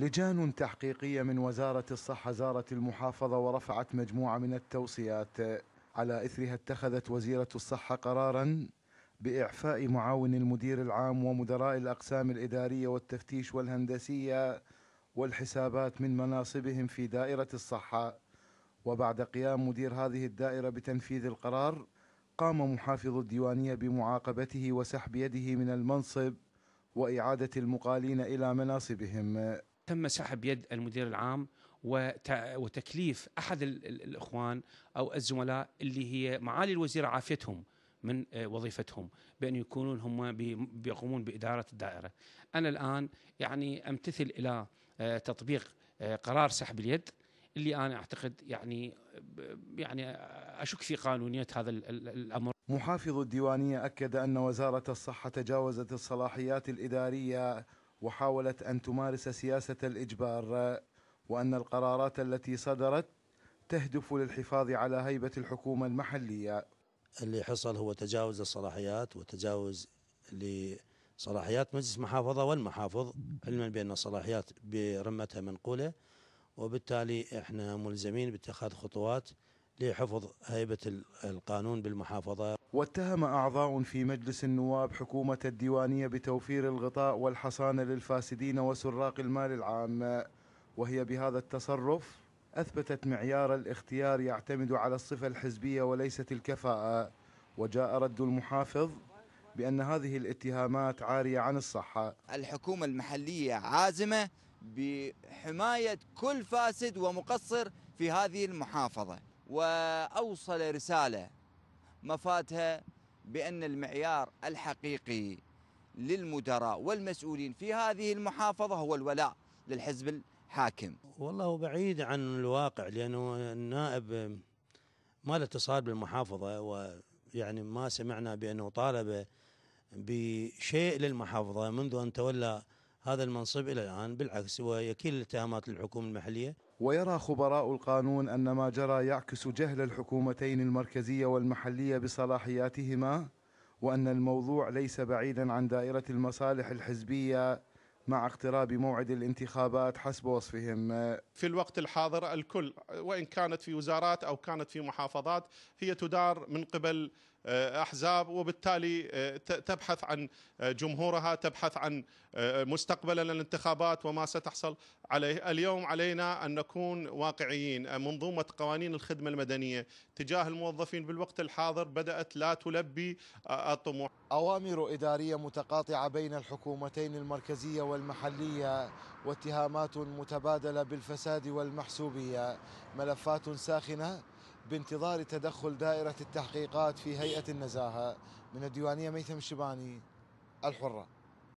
لجان تحقيقية من وزارة الصحة زارت المحافظة ورفعت مجموعة من التوصيات على إثرها اتخذت وزيرة الصحة قرارا بإعفاء معاون المدير العام ومدراء الأقسام الإدارية والتفتيش والهندسية والحسابات من مناصبهم في دائرة الصحة وبعد قيام مدير هذه الدائرة بتنفيذ القرار قام محافظ الديوانية بمعاقبته وسحب يده من المنصب وإعادة المقالين إلى مناصبهم تم سحب يد المدير العام وتكليف احد الاخوان او الزملاء اللي هي معالي الوزير عافيتهم من آه، وظيفتهم بان يكونون هم بيقومون باداره الدائره. انا الان يعني امتثل الى آه، تطبيق آه، قرار سحب اليد اللي انا اعتقد يعني يعني اشك في قانونيه هذا الامر. محافظ الديوانيه اكد ان وزاره الصحه تجاوزت الصلاحيات الاداريه وحاولت أن تمارس سياسة الإجبار وأن القرارات التي صدرت تهدف للحفاظ على هيبة الحكومة المحلية اللي حصل هو تجاوز الصلاحيات وتجاوز لصلاحيات مجلس محافظة والمحافظ علما بأن الصلاحيات برمتها منقولة وبالتالي احنا ملزمين باتخاذ خطوات لحفظ هيبة القانون بالمحافظة واتهم أعضاء في مجلس النواب حكومة الديوانية بتوفير الغطاء والحصانة للفاسدين وسراق المال العام وهي بهذا التصرف أثبتت معيار الاختيار يعتمد على الصفة الحزبية وليست الكفاءة وجاء رد المحافظ بأن هذه الاتهامات عارية عن الصحة الحكومة المحلية عازمة بحماية كل فاسد ومقصر في هذه المحافظة وأوصل رسالة مفاتها بأن المعيار الحقيقي للمدراء والمسؤولين في هذه المحافظة هو الولاء للحزب الحاكم والله بعيد عن الواقع لأنه النائب ما له اتصال بالمحافظة ويعني ما سمعنا بأنه طالب بشيء للمحافظة منذ أن تولى هذا المنصب إلى الآن بالعكس ويكيل الاتهامات للحكومه المحلية ويرى خبراء القانون أن ما جرى يعكس جهل الحكومتين المركزية والمحلية بصلاحياتهما وأن الموضوع ليس بعيدا عن دائرة المصالح الحزبية مع اقتراب موعد الانتخابات حسب وصفهم في الوقت الحاضر الكل وإن كانت في وزارات أو كانت في محافظات هي تدار من قبل آه، احزاب وبالتالي آه، تبحث عن آه، جمهورها تبحث عن مستقبل الانتخابات وما ستحصل عليه اليوم علينا ان نكون واقعيين منظومه قوانين الخدمه المدنيه تجاه الموظفين بالوقت الحاضر بدات لا تلبي الطموح اوامر اداريه متقاطعه بين الحكومتين المركزيه والمحليه واتهامات متبادله بالفساد والمحسوبيه ملفات ساخنه بانتظار تدخل دائرة التحقيقات في هيئة النزاهة من الديوانية ميثم الشباني الحرة